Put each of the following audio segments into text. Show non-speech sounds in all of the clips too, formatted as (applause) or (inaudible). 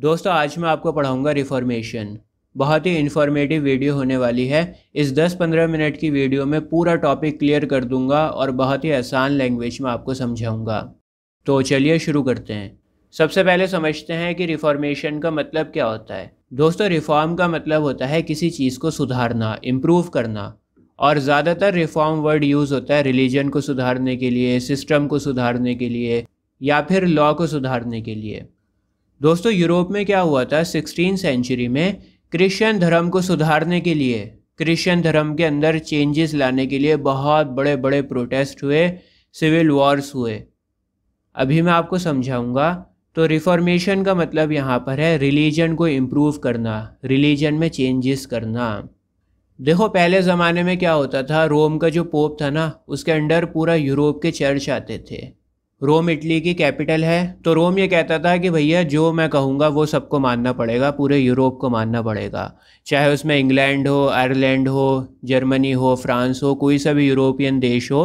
दोस्तों आज मैं आपको पढ़ाऊंगा रिफॉर्मेशन बहुत ही इन्फॉर्मेटिव वीडियो होने वाली है इस 10-15 मिनट की वीडियो में पूरा टॉपिक क्लियर कर दूंगा और बहुत ही आसान लैंग्वेज में आपको समझाऊंगा तो चलिए शुरू करते हैं सबसे पहले समझते हैं कि रिफॉर्मेशन का मतलब क्या होता है दोस्तों रिफॉर्म का मतलब होता है किसी चीज़ को सुधारना इम्प्रूव करना और ज़्यादातर रिफॉर्म वर्ड यूज़ होता है रिलीजन को सुधारने के लिए सिस्टम को सुधारने के लिए या फिर लॉ को सुधारने के लिए दोस्तों यूरोप में क्या हुआ था सिक्सटीन सेंचुरी में क्रिश्चियन धर्म को सुधारने के लिए क्रिश्चियन धर्म के अंदर चेंजेस लाने के लिए बहुत बड़े बड़े प्रोटेस्ट हुए सिविल वॉर्स हुए अभी मैं आपको समझाऊंगा तो रिफॉर्मेशन का मतलब यहाँ पर है रिलीजन को इम्प्रूव करना रिलीजन में चेंजेस करना देखो पहले ज़माने में क्या होता था रोम का जो पोप था ना उसके अंडर पूरा यूरोप के चर्च आते थे रोम इटली की कैपिटल है तो रोम ये कहता था कि भैया जो मैं कहूँगा वो सबको मानना पड़ेगा पूरे यूरोप को मानना पड़ेगा चाहे उसमें इंग्लैंड हो आयरलैंड हो जर्मनी हो फ्रांस हो कोई सा भी यूरोपियन देश हो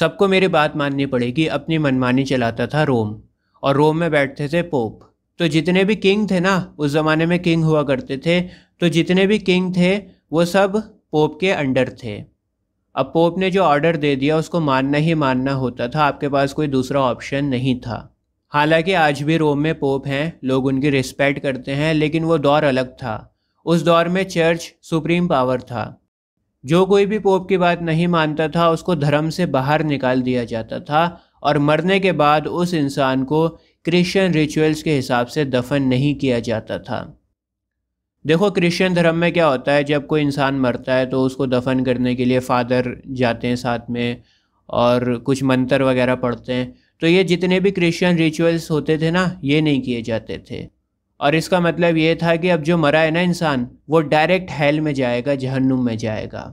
सबको मेरी बात माननी पड़ेगी अपनी मनमानी चलाता था रोम और रोम में बैठते थे पोप तो जितने भी किंग थे ना उस ज़माने में किंग हुआ करते थे तो जितने भी किंग थे वो सब पोप के अंडर थे अब पोप ने जो ऑर्डर दे दिया उसको मानना ही मानना होता था आपके पास कोई दूसरा ऑप्शन नहीं था हालांकि आज भी रोम में पोप हैं लोग उनकी रिस्पेक्ट करते हैं लेकिन वो दौर अलग था उस दौर में चर्च सुप्रीम पावर था जो कोई भी पोप की बात नहीं मानता था उसको धर्म से बाहर निकाल दिया जाता था और मरने के बाद उस इंसान को क्रिश्चियन रिचुअल्स के हिसाब से दफन नहीं किया जाता था देखो क्रिश्चियन धर्म में क्या होता है जब कोई इंसान मरता है तो उसको दफन करने के लिए फादर जाते हैं साथ में और कुछ मंत्र वगैरह पढ़ते हैं तो ये जितने भी क्रिश्चियन रिचुअल्स होते थे ना ये नहीं किए जाते थे और इसका मतलब ये था कि अब जो मरा है ना इंसान वो डायरेक्ट हेल में जाएगा जहन्नुम में जाएगा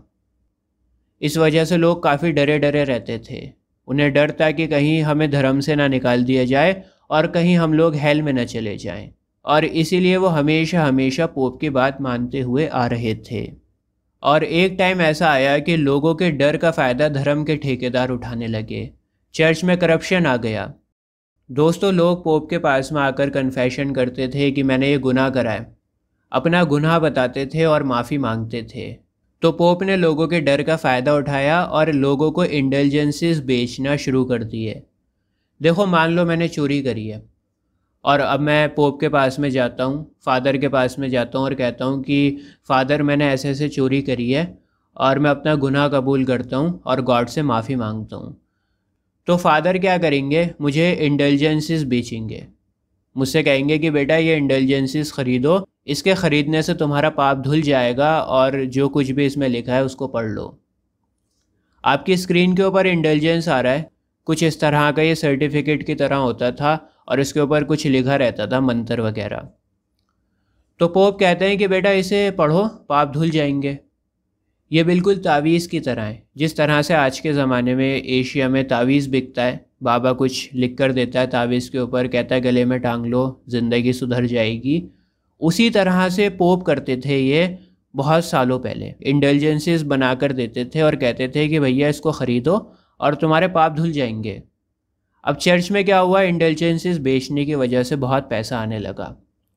इस वजह से लोग काफ़ी डरे डरे रहते थे उन्हें डर था कि कहीं हमें धर्म से ना निकाल दिया जाए और कहीं हम लोग हेल में ना चले जाएं और इसीलिए वो हमेशा हमेशा पोप की बात मानते हुए आ रहे थे और एक टाइम ऐसा आया कि लोगों के डर का फ़ायदा धर्म के ठेकेदार उठाने लगे चर्च में करप्शन आ गया दोस्तों लोग पोप के पास में आकर कन्फेशन करते थे कि मैंने ये गुनाह कराया अपना गुनाह बताते थे और माफ़ी मांगते थे तो पोप ने लोगों के डर का फ़ायदा उठाया और लोगों को इंटेलिजेंसीज बेचना शुरू कर दिए देखो मान लो मैंने चोरी करी है और अब मैं पोप के पास में जाता हूँ फादर के पास में जाता हूँ और कहता हूँ कि फ़ादर मैंने ऐसे ऐसे चोरी करी है और मैं अपना गुनाह कबूल करता हूँ और गॉड से माफ़ी मांगता हूँ तो फादर क्या करेंगे मुझे इंटेलिजेंसिस बेचेंगे मुझसे कहेंगे कि बेटा ये इंटेलिजेंसिस ख़रीदो इसके ख़रीदने से तुम्हारा पाप धुल जाएगा और जो कुछ भी इसमें लिखा है उसको पढ़ लो आपकी स्क्रीन के ऊपर इंटेलिजेंस आ रहा है कुछ इस तरह का ये सर्टिफिकेट की तरह होता था और इसके ऊपर कुछ लिखा रहता था मंत्र वगैरह तो पोप कहते हैं कि बेटा इसे पढ़ो पाप धुल जाएंगे ये बिल्कुल तावीज़ की तरह है जिस तरह से आज के ज़माने में एशिया में तावीज़ बिकता है बाबा कुछ लिख कर देता है तावीज़ के ऊपर कहता है गले में टांग लो ज़िंदगी सुधर जाएगी उसी तरह से पोप करते थे ये बहुत सालों पहले इंटेलिजेंसीज बना कर देते थे और कहते थे कि भैया इसको ख़रीदो और तुम्हारे पाप धुल जाएंगे अब चर्च में क्या हुआ इंटेलिजेंसेस बेचने की वजह से बहुत पैसा आने लगा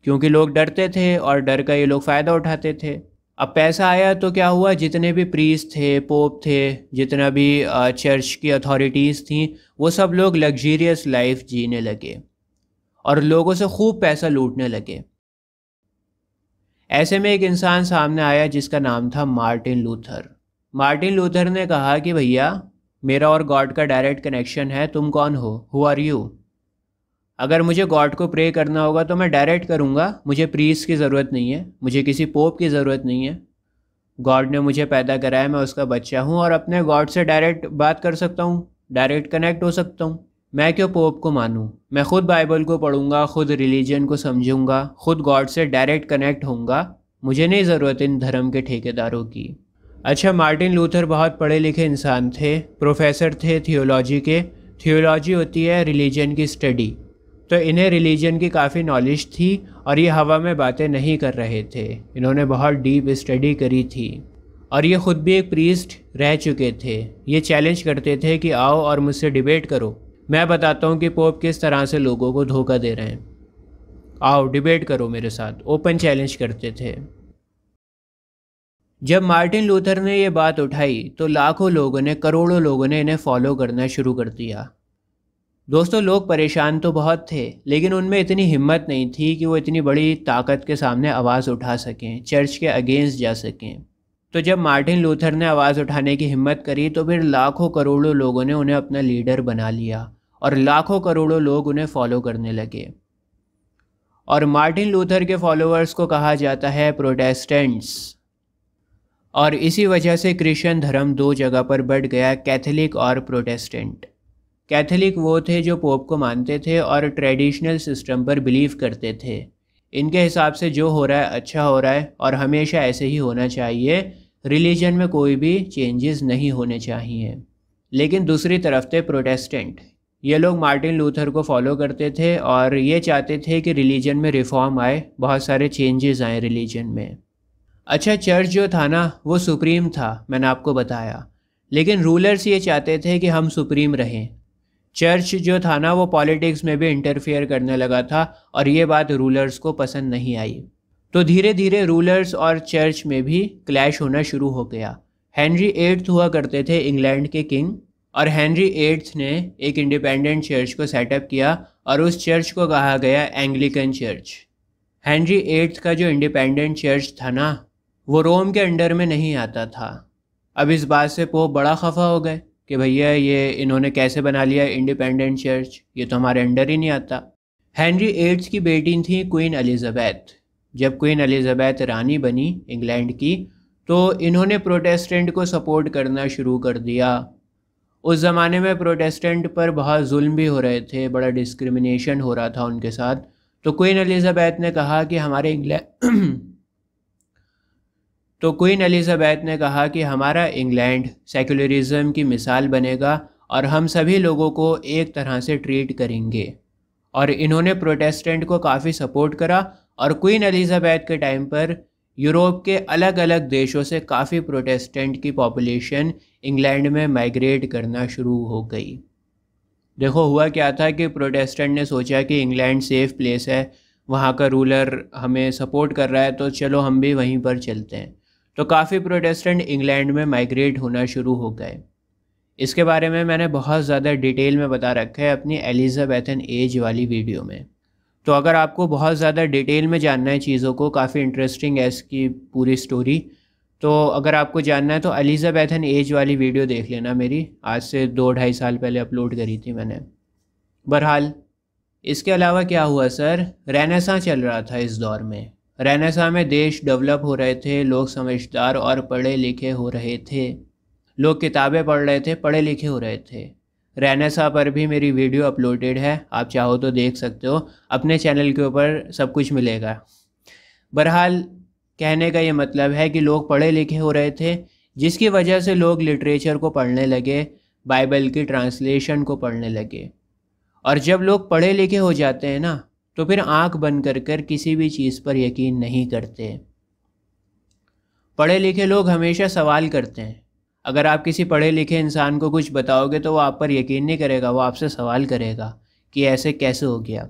क्योंकि लोग डरते थे और डर का ये लोग फ़ायदा उठाते थे अब पैसा आया तो क्या हुआ जितने भी प्रीस थे पोप थे जितना भी चर्च की अथॉरिटीज़ थी वो सब लोग लग्जरियस लाइफ जीने लगे और लोगों से खूब पैसा लूटने लगे ऐसे में एक इंसान सामने आया जिसका नाम था मार्टिन लूथर मार्टिन लूथर ने कहा कि भैया मेरा और गॉड का डायरेक्ट कनेक्शन है तुम कौन हो हु आर यू अगर मुझे गॉड को प्रे करना होगा तो मैं डायरेक्ट करूँगा मुझे प्रीस की ज़रूरत नहीं है मुझे किसी पोप की ज़रूरत नहीं है गॉड ने मुझे पैदा कराया मैं उसका बच्चा हूँ और अपने गॉड से डायरेक्ट बात कर सकता हूँ डायरेक्ट कनेक्ट हो सकता हूँ मैं क्यों पोप को मानूँ मैं ख़ुद बाइबल को पढ़ूँगा ख़ुद रिलीजन को समझूँगा ख़ुद गॉड से डायरेक्ट कनेक्ट होऊंगा मुझे नहीं ज़रूरत इन धर्म के ठेकेदारों की अच्छा मार्टिन लूथर बहुत पढ़े लिखे इंसान थे प्रोफेसर थे थियोलॉजी के थियोलॉजी होती है रिलीजन की स्टडी तो इन्हें रिलीजन की काफ़ी नॉलेज थी और ये हवा में बातें नहीं कर रहे थे इन्होंने बहुत डीप स्टडी करी थी और ये ख़ुद भी एक प्रीस्ट रह चुके थे ये चैलेंज करते थे कि आओ और मुझसे डिबेट करो मैं बताता हूँ कि पोप किस तरह से लोगों को धोखा दे रहे हैं आओ डिबेट करो मेरे साथ ओपन चैलेंज करते थे जब मार्टिन लूथर ने ये बात उठाई तो लाखों लोगों ने करोड़ों लोगों ने इन्हें फॉलो करना शुरू कर दिया दोस्तों लोग परेशान तो बहुत थे लेकिन उनमें इतनी हिम्मत नहीं थी कि वो इतनी बड़ी ताकत के सामने आवाज़ उठा सकें चर्च के अगेंस्ट जा सकें तो जब मार्टिन लूथर ने आवाज़ उठाने की हिम्मत करी तो फिर लाखों करोड़ों लोगों ने उन्हें अपना लीडर बना लिया और लाखों करोड़ों लोग उन्हें फॉलो करने लगे और मार्टिन लूथर के फॉलोअर्स को कहा जाता है प्रोटेस्टेंट्स और इसी वजह से क्रिश्चियन धर्म दो जगह पर बढ़ गया कैथोलिक और प्रोटेस्टेंट कैथोलिक वो थे जो पोप को मानते थे और ट्रेडिशनल सिस्टम पर बिलीव करते थे इनके हिसाब से जो हो रहा है अच्छा हो रहा है और हमेशा ऐसे ही होना चाहिए रिलीजन में कोई भी चेंजेस नहीं होने चाहिए लेकिन दूसरी तरफ थे प्रोटेस्टेंट ये लोग मार्टिन लूथर को फॉलो करते थे और ये चाहते थे कि रिलीजन में रिफॉर्म आए बहुत सारे चेंजेस आए रिलीजन में अच्छा चर्च जो था ना वो सुप्रीम था मैंने आपको बताया लेकिन रूलर्स ये चाहते थे कि हम सुप्रीम रहें चर्च जो था ना वो पॉलिटिक्स में भी इंटरफेयर करने लगा था और ये बात रूलर्स को पसंद नहीं आई तो धीरे धीरे रूलर्स और चर्च में भी क्लैश होना शुरू हो गया हेनरी एट्थ हुआ करते थे इंग्लैंड के किंग और हेनरी एट्थ ने एक इंडिपेंडेंट चर्च को सेटअप किया और उस चर्च को कहा गया एंग्लिकन चर्च हेनरी एट्थ का जो इंडिपेंडेंट चर्च था ना वो रोम के अंडर में नहीं आता था अब इस बात से पोप बड़ा खफा हो गए कि भैया ये इन्होंने कैसे बना लिया इंडिपेंडेंट चर्च ये तो हमारे अंडर ही नहीं आता हेनरी एट्स की बेटी थी क्वीन एलिज़ाबैथ जब क्वीन एलिज़ाबैथ रानी बनी इंग्लैंड की तो इन्होंने प्रोटेस्टेंट को सपोर्ट करना शुरू कर दिया उस ज़माने में प्रोटेस्टेंट पर बहुत जुल्म भी हो रहे थे बड़ा डिस्क्रिमिनेशन हो रहा था उनके साथ तो क्वीन एलिज़ाबैथ ने कहा कि हमारे इंग्लैंड (clears throat) हम्म, तो क्वीन एलिजाबैथ ने कहा कि हमारा इंग्लैंड सेकुलरिज्म की मिसाल बनेगा और हम सभी लोगों को एक तरह से ट्रीट करेंगे और इन्होंने प्रोटेस्टेंट को काफ़ी सपोर्ट करा और क्वीन एलिजाबैथ के टाइम पर यूरोप के अलग अलग देशों से काफ़ी प्रोटेस्टेंट की पॉपुलेशन इंग्लैंड में माइग्रेट करना शुरू हो गई देखो हुआ क्या था कि प्रोटेस्टेंट ने सोचा कि इंग्लैंड सेफ़ प्लेस है वहाँ का रूलर हमें सपोर्ट कर रहा है तो चलो हम भी वहीं पर चलते हैं तो काफ़ी प्रोटेस्टेंट इंग्लैंड में माइग्रेट होना शुरू हो गए इसके बारे में मैंने बहुत ज़्यादा डिटेल में बता रखा है अपनी एलिजाबैथन एज वाली वीडियो में तो अगर आपको बहुत ज़्यादा डिटेल में जानना है चीज़ों को काफ़ी इंटरेस्टिंग है इसकी पूरी स्टोरी तो अगर आपको जानना है तो एलिजाबैथन एज वाली वीडियो देख लेना मेरी आज से दो ढाई साल पहले अपलोड करी थी मैंने बहरहाल इसके अलावा क्या हुआ सर रहनासा चल रहा था इस दौर में रहनसा में देश डेवलप हो रहे थे लोग समझदार और पढ़े लिखे हो रहे थे लोग किताबें पढ़ रहे थे पढ़े लिखे हो रहे थे रहनसा पर भी मेरी वीडियो अपलोडेड है आप चाहो तो देख सकते हो अपने चैनल के ऊपर सब कुछ मिलेगा बहरहाल कहने का ये मतलब है कि लोग पढ़े लिखे हो रहे थे जिसकी वजह से लोग लिटरेचर को पढ़ने लगे बाइबल की ट्रांसलेशन को पढ़ने लगे और जब लोग पढ़े लिखे हो जाते हैं ना तो फिर आंख बंद कर कर किसी भी चीज़ पर यकीन नहीं करते पढ़े लिखे लोग हमेशा सवाल करते हैं अगर आप किसी पढ़े लिखे इंसान को कुछ बताओगे तो वो आप पर यकीन नहीं करेगा वो आपसे सवाल करेगा कि ऐसे कैसे हो गया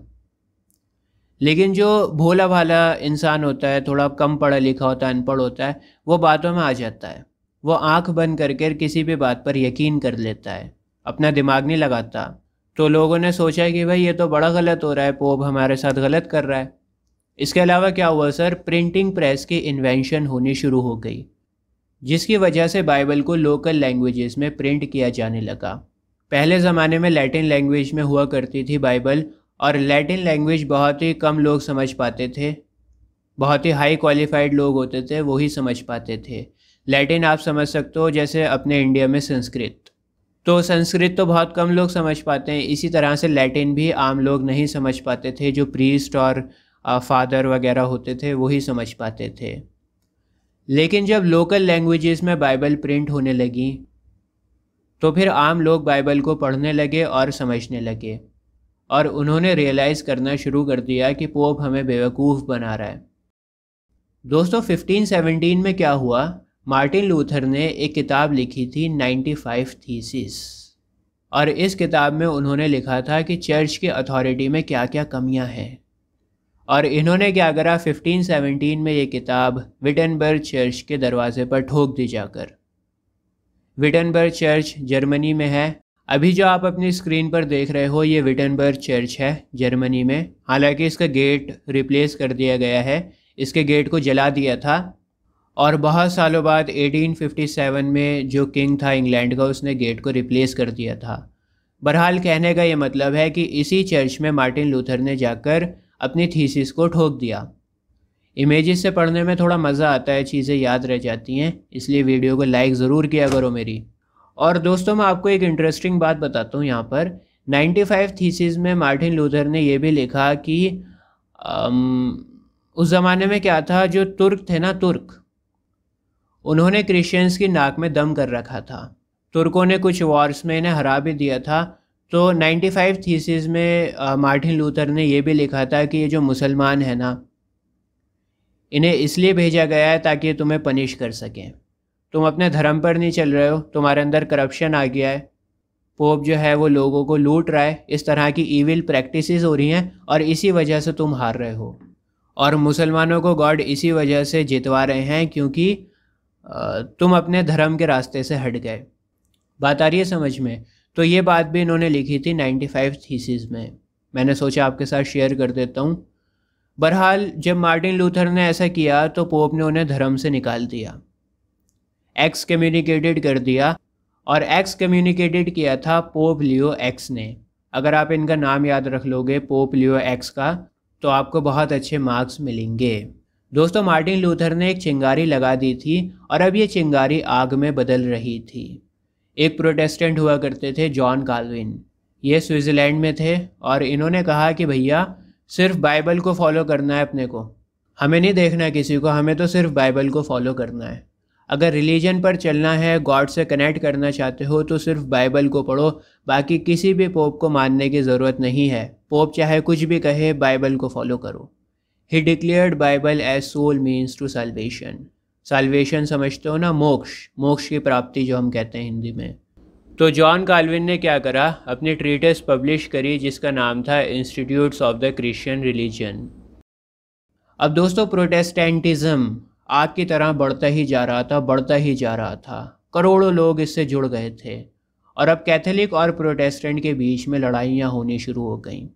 लेकिन जो भोला भाला इंसान होता है थोड़ा कम पढ़ा लिखा होता है अनपढ़ होता है वो बातों में आ जाता है वो आंख बंद करके किसी भी बात पर यकीन कर लेता है अपना दिमाग नहीं लगाता तो लोगों ने सोचा कि भाई ये तो बड़ा गलत हो रहा है पोप हमारे साथ गलत कर रहा है इसके अलावा क्या हुआ सर प्रिंटिंग प्रेस की इन्वेंशन होनी शुरू हो गई जिसकी वजह से बाइबल को लोकल लैंग्वेजेस में प्रिंट किया जाने लगा पहले ज़माने में लैटिन लैंग्वेज में हुआ करती थी बाइबल और लैटिन लैंग्वेज बहुत ही कम लोग समझ पाते थे बहुत ही हाई क्वालिफाइड लोग होते थे वही समझ पाते थे लैटिन आप समझ सकते हो जैसे अपने इंडिया में संस्कृत तो संस्कृत तो बहुत कम लोग समझ पाते हैं इसी तरह से लैटिन भी आम लोग नहीं समझ पाते थे जो प्रीस्ट और फादर वगैरह होते थे वही समझ पाते थे लेकिन जब लोकल लैंग्वेजेस में बाइबल प्रिंट होने लगी तो फिर आम लोग बाइबल को पढ़ने लगे और समझने लगे और उन्होंने रियलाइज़ करना शुरू कर दिया कि पोप हमें बेवकूफ़ बना रहा है दोस्तों 1517 में क्या हुआ मार्टिन लूथर ने एक किताब लिखी थी 95 थीसिस और इस किताब में उन्होंने लिखा था कि चर्च की अथॉरिटी में क्या क्या कमियां हैं और इन्होंने क्या करा 1517 में ये किताब विटनबर्ग चर्च के दरवाजे पर ठोक दी जाकर विटनबर्ग चर्च जर्मनी में है अभी जो आप अपनी स्क्रीन पर देख रहे हो ये विटनबर्ग चर्च है जर्मनी में हालांकि इसका गेट रिप्लेस कर दिया गया है इसके गेट को जला दिया था और बहुत सालों बाद 1857 में जो किंग था इंग्लैंड का उसने गेट को रिप्लेस कर दिया था बहरहाल कहने का ये मतलब है कि इसी चर्च में मार्टिन लूथर ने जाकर अपनी थीसिस को ठोक दिया इमेजेस से पढ़ने में थोड़ा मज़ा आता है चीज़ें याद रह जाती हैं इसलिए वीडियो को लाइक ज़रूर किया करो मेरी और दोस्तों मैं आपको एक इंटरेस्टिंग बात बताता हूँ यहाँ पर 95 थीसिस में मार्टिन लूथर ने यह भी लिखा कि आम, उस ज़माने में क्या था जो तुर्क थे ना तुर्क उन्होंने क्रिश्चियंस की नाक में दम कर रखा था तुर्कों ने कुछ वॉर्स में इन्हें हरा भी दिया था तो 95 थीसिस में मार्टिन लूथर ने यह भी लिखा था कि ये जो मुसलमान है ना इन्हें इसलिए भेजा गया है ताकि ये तुम्हें पनिश कर सकें तुम अपने धर्म पर नहीं चल रहे हो तुम्हारे अंदर करप्शन आ गया है पोप जो है वो लोगों को लूट रहा है इस तरह की ईविल प्रैक्टिस हो रही हैं और इसी वजह से तुम हार रहे हो और मुसलमानों को गॉड इसी वजह से जितवा रहे हैं क्योंकि तुम अपने धर्म के रास्ते से हट गए बात आ रही है समझ में तो ये बात भी इन्होंने लिखी थी 95 थीसीज में मैंने सोचा आपके साथ शेयर कर देता हूँ बहरहाल जब मार्टिन लूथर ने ऐसा किया तो पोप ने उन्हें धर्म से निकाल दिया एक्स कम्युनिकेटेड कर दिया और एक्स कम्युनिकेटेड किया था पोप लियो एक्स ने अगर आप इनका नाम याद रख लोगे पोप लियो एक्स का तो आपको बहुत अच्छे मार्क्स मिलेंगे दोस्तों मार्टिन लूथर ने एक चिंगारी लगा दी थी और अब ये चिंगारी आग में बदल रही थी एक प्रोटेस्टेंट हुआ करते थे जॉन काल्विन ये स्विट्ज़रलैंड में थे और इन्होंने कहा कि भैया सिर्फ बाइबल को फॉलो करना है अपने को हमें नहीं देखना किसी को हमें तो सिर्फ बाइबल को फॉलो करना है अगर रिलीजन पर चलना है गॉड से कनेक्ट करना चाहते हो तो सिर्फ बाइबल को पढ़ो बाकी किसी भी पोप को मानने की ज़रूरत नहीं है पोप चाहे कुछ भी कहे बाइबल को फॉलो करो ही declared Bible as sole means to salvation salvation समझते हो ना मोक्ष मोक्ष की प्राप्ति जो हम कहते हैं हिंदी में तो जॉन कालविन ने क्या करा अपनी ट्रीटस पब्लिश करी जिसका नाम था Institutes of the Christian Religion अब दोस्तों प्रोटेस्टेंटिज्म आग की तरह बढ़ता ही जा रहा था बढ़ता ही जा रहा था करोड़ों लोग इससे जुड़ गए थे और अब कैथोलिक और प्रोटेस्टेंट के बीच में लड़ाइयाँ होनी शुरू हो गईं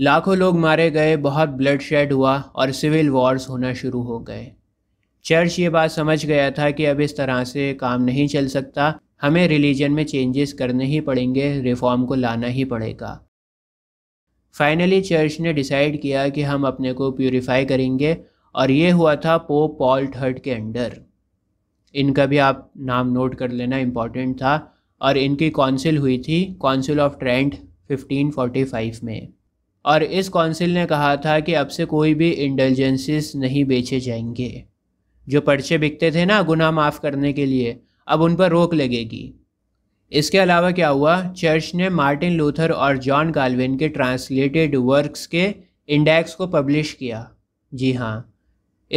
लाखों लोग मारे गए बहुत ब्लड शेड हुआ और सिविल वॉर्स होना शुरू हो गए चर्च ये बात समझ गया था कि अब इस तरह से काम नहीं चल सकता हमें रिलीजन में चेंजेस करने ही पड़ेंगे रिफॉर्म को लाना ही पड़ेगा फाइनली चर्च ने डिसाइड किया कि हम अपने को प्योरीफाई करेंगे और ये हुआ था पोप पॉल थर्ड के अंडर इनका भी आप नाम नोट कर लेना इम्पॉर्टेंट था और इनकी कौंसिल हुई थी कौंसिल ऑफ ट्रेंट 1545 में और इस कौंसिल ने कहा था कि अब से कोई भी इंडल्जेंसेस नहीं बेचे जाएंगे जो पर्चे बिकते थे ना गुनाह माफ़ करने के लिए अब उन पर रोक लगेगी इसके अलावा क्या हुआ चर्च ने मार्टिन लूथर और जॉन गालविन के ट्रांसलेटेड वर्क्स के इंडेक्स को पब्लिश किया जी हाँ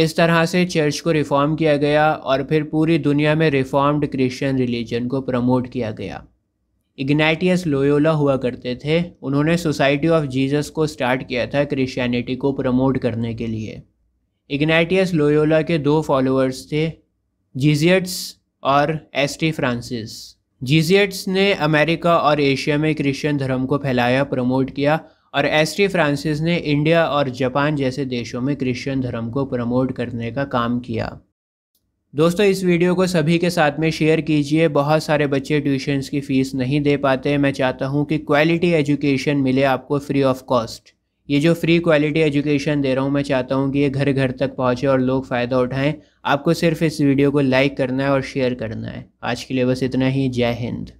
इस तरह से चर्च को रिफ़ॉर्म किया गया और फिर पूरी दुनिया में रिफ़ॉर्म्ड क्रिश्चियन रिलीजन को प्रमोट किया गया इग्नाइटियस लोयोला हुआ करते थे उन्होंने सोसाइटी ऑफ जीसस को स्टार्ट किया था क्रिश्चियनिटी को प्रमोट करने के लिए इग्नाइटियस लोयोला के दो फॉलोअर्स थे जीजियट्स और एसटी फ्रांसिस जीजियट्स ने अमेरिका और एशिया में क्रिश्चियन धर्म को फैलाया प्रमोट किया और टी फ्रांसिस ने इंडिया और जापान जैसे देशों में क्रिश्चियन धर्म को प्रमोट करने का काम किया दोस्तों इस वीडियो को सभी के साथ में शेयर कीजिए बहुत सारे बच्चे ट्यूशन्स की फ़ीस नहीं दे पाते मैं चाहता हूँ कि क्वालिटी एजुकेशन मिले आपको फ्री ऑफ कॉस्ट ये जो फ्री क्वालिटी एजुकेशन दे रहा हूँ मैं चाहता हूँ कि ये घर घर तक पहुँचे और लोग फ़ायदा उठाएँ आपको सिर्फ इस वीडियो को लाइक करना है और शेयर करना है आज के लिए बस इतना ही जय हिंद